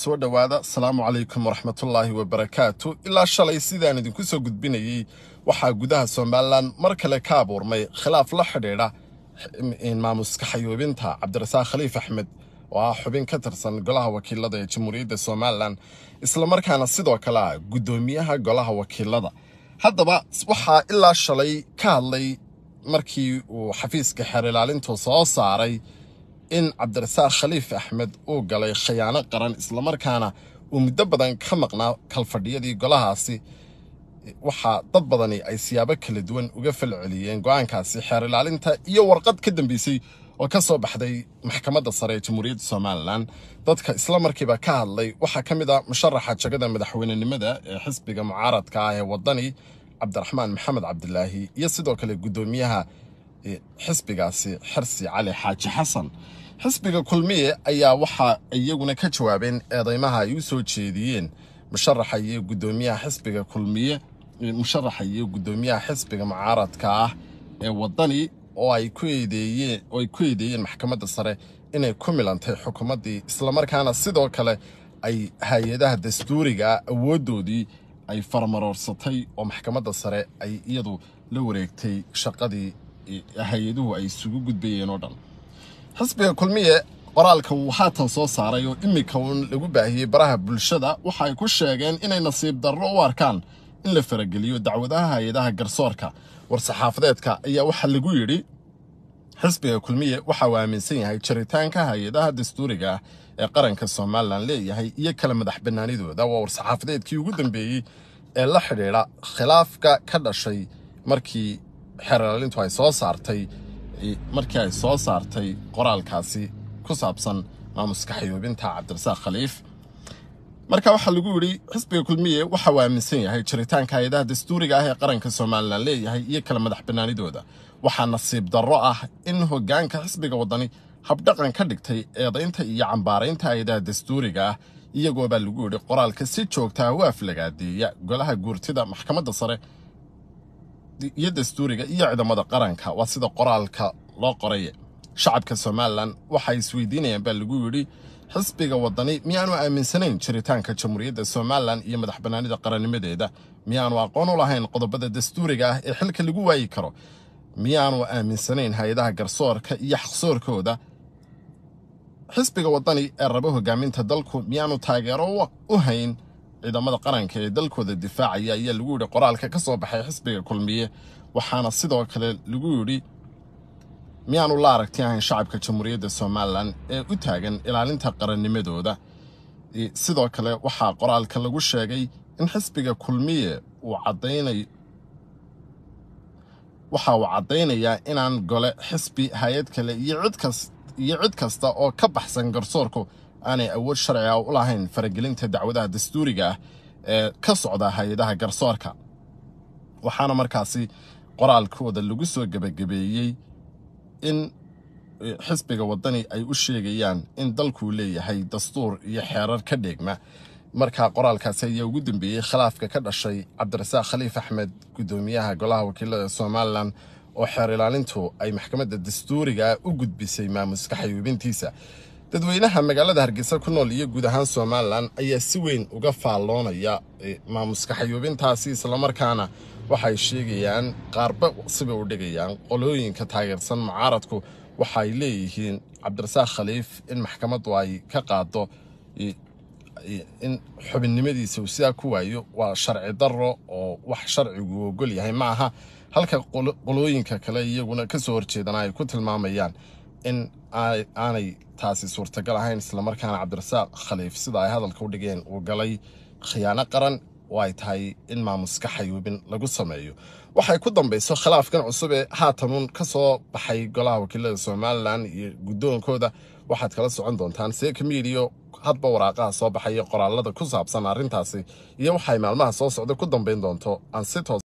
soo dhowaada asalaamu calaykum waraxmatullaahi wabarakaatu ilaa shalay sidaan idinku soo gudbinayey waxaa gudaha somalilan mar kale ka abuurmay khilaaf la xidhiidha maamuska xayuubinta cabdirasaaq khaliif axmed oo ah xubin ka tirsan golaha wakiilada ee jamhuuriyadda somalilan islamarkaana sidoo kale ah guddoomiyaha golaha wakiilada haddaba waxaa ilaa shalay ka hadlay markii uu xafiiska xeer ilaalintu soo saaray in cabdirasaaq khaliif axmed uu galay khiyaano qaran islamarkaana uu muddo badan ka maqnaa kalfadhiyadii golahaasi waxaa dad badani ay siyaabo kala duwan uga falceliyeen go'aankaasi xeer ilaalinta iyo warqad ka dambeysay oo ka soo baxday maxkamadda sare ee jamhuuriyadda somalilan dadka isla markiiba ka hadlay waxaa ka mid a ah musharaxa jagada madaxweynenimada ee xisbiga mucaaradka ah ee waddani cabdiraxmaan maxamed cabdilaahi iyo sidoo kale guddoomiyaha eh, xisbigaasi xirsi cali xaaji xasan xisbiga kulmiye ayaa waxa iyaguna ka jawaabeen eedeymaha ay u soo jeediyeen musharaxa iyo guddoomiyaha xisbiga kulmiye musharaxa iyo guddoomiyaha xisbiga mucaaradka ah ee waddani oo ay ku eedeeyeen oo ay ku eedeeyeen maxkamadda sare inay ku milantay xukuumaddii islamarkaana sidoo kale ay hay-adaha dastuuriga awooddoodii ay farmaroorsatay oo maxkamadda sare ay iyadu la wareegtay shaqadii eh, hay-aduhu ay isugu gudbayeen oo dhan xisbiga kulmiye qoraalka uu haatan soo saaray oo immika uun lagu baahiyey baraha bulshada waxaay ku sheegeen inay nasiib darro u arkaan in la farageliyo dacwadaha hay-adaha garsoorka war-saxaafadeedka ayaa waxaa lagu yidhi xisbiga kulmiye waxa uu aaminsan yahay jaritaanka hay-adaha dastuuriga ah ee qaranka somalilan leeyahay iyo kala madax bannaanidooda waa war-saxaafadeedkii ugu dambeeyey ee la xidhiidha khilaafka ka dhashay markii xeerlaalintu ay soo saartay markii ay soo saartay qoraalkaasi ku saabsan maamuska xayuubinta cabdirasaaq khaliif marka waxaa lagu yidhi xisbiga kulmiye waxa uu aaminsan yahay jiritaanka hay-adaha dastuuriga ah ee qaranka somalilan leeyahay iyo kala madax banaanidooda waxaa nasiib darro ah in hoggaanka xisbiga waddani habdhaqan ka dhigtay eedaynta iyo cambaaraynta hay-adaha dastuuriga ah iyagoobaa lagu yidhi qoraalka si joogta u ah aflagaadeeya golaha guurtida maxkamadda sare iyo dastuuriga iyo ciidamada qaranka waa sida qoraalka loo qoraya shacabka somalilan waxay isweydiinayaan baa lagu yidhi xisbiga waddani miyaanu aaminsanayn jiritaanka jamhuuriyadda somalilan iyo madaxbanaanida bannaanida qarannimadeeda miyaanu aqoon u lahayn qodobada dastuuriga ah ee xilka lagu waayi karo miyaanu aaminsanayn hay-adaha garsoorka iyo xaqsoorkooda xisbiga waddani ee raba hogaaminta dalku miyaanu taageero u hayn ciidamada qaranka ee dalkooda difaacaya ayaa lagu yidhi qoraalka ka soo baxay xisbiga kulmiye waxaana sidoo kale lagu yidhi miyaanu la aragti ahayn shacabka jamhuuriyadda somalilan ee u taagan ilaalinta qarannimadooda sidoo kale waxaa qoraalka lagu sheegay in xisbiga kulmiye uu caddaynay waxa uu caddaynayaa inaan gole xisbi hay-ad kale iyo cid kasta oo ka baxsan garsoorku aanay awood sharci sharciga ah u lahayn faragelinta dacwadaha dastuuriga ah ee ka socda hay-adaha garsoorka waxaana markaasi qoraalkooda lagu soo gebagabeeyey in e, xisbiga waddani ay u sheegayaan in dalkuu leeyahay dastuur iyo xeerar ka dheegma markaa qoraalkaasi ayaa ugu dambeeyey khilaafka ka dhashay cabdirasaaq khaliif axmed guddoomiyaha golaha wakiilada somalilan oo xeer ilaalintu ay maxkamadda dastuurigaa u gudbisay maamuska xayuubintiisa dadweynaha magaalada hargeysa ku nool iyo guud ahaan somalilan ayaa si weyn uga faalloonaya e, maamuska xayuubintaasi islamarkaana waxay sheegayaan qaarba sibay u dhigayaan qolooyinka taageersan mucaaradku waxaay leeyihiin cabdirasaaq khaliif in maxkamaddu ay ka qaado e, e, in xubinnimadiisa uu sidaa ku waayo waa sharci darro oo wax sharcigu ogol yahay ma aha halka qolooyinka kale iyaguna ka soo horjeedana ay ku tilmaamayaan in aanay taasi suurtagal ahayn islamarkaana cabdirasaaq khaliif sida ay hadalka u dhigeen uu galay khiyaano qaran oo ay tahay in maamuska xayuubin lagu sameeyo waxay ku dambayso khilaafkan cusub ee haatanuun kasoo baxay golaha wakiilada somalilan iyo guddoonkooda waxaad kala socon doontaan seeka miidiyo hadba waraaqaha soo baxaya qoraalada ku saabsan arrintaasi iyo waxay maalmaha soo socda ku dambayn doonto aan si toos